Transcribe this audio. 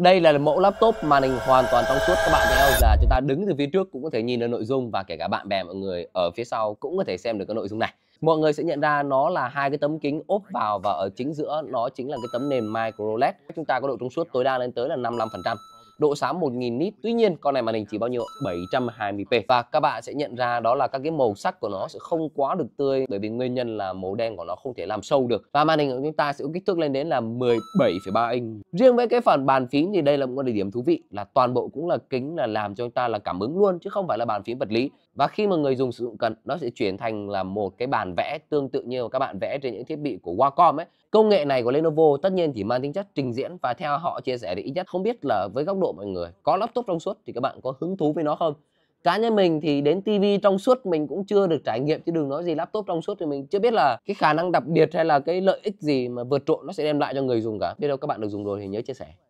đây là mẫu laptop màn hình hoàn toàn trong suốt các bạn thấy không là chúng ta đứng từ phía trước cũng có thể nhìn được nội dung và kể cả bạn bè mọi người ở phía sau cũng có thể xem được cái nội dung này mọi người sẽ nhận ra nó là hai cái tấm kính ốp vào và ở chính giữa nó chính là cái tấm nền micro led chúng ta có độ trong suốt tối đa lên tới là 55% độ sáng 1.000 nit. Tuy nhiên con này màn hình chỉ bao nhiêu? 720p và các bạn sẽ nhận ra đó là các cái màu sắc của nó sẽ không quá được tươi bởi vì nguyên nhân là màu đen của nó không thể làm sâu được. Và màn hình của chúng ta sẽ có kích thước lên đến là 17,3 inch. Riêng với cái phần bàn phím thì đây là một cái điểm thú vị là toàn bộ cũng là kính là làm cho chúng ta là cảm ứng luôn chứ không phải là bàn phím vật lý. Và khi mà người dùng sử dụng cần nó sẽ chuyển thành là một cái bàn vẽ tương tự như các bạn vẽ trên những thiết bị của Wacom ấy. Công nghệ này của Lenovo tất nhiên chỉ mang tính chất trình diễn và theo họ chia sẻ thì ít nhất không biết là với góc độ mọi người có laptop trong suốt thì các bạn có hứng thú với nó không cá nhân mình thì đến tivi trong suốt mình cũng chưa được trải nghiệm chứ đừng nói gì laptop trong suốt thì mình chưa biết là cái khả năng đặc biệt hay là cái lợi ích gì mà vượt trội nó sẽ đem lại cho người dùng cả biết đâu các bạn được dùng rồi thì nhớ chia sẻ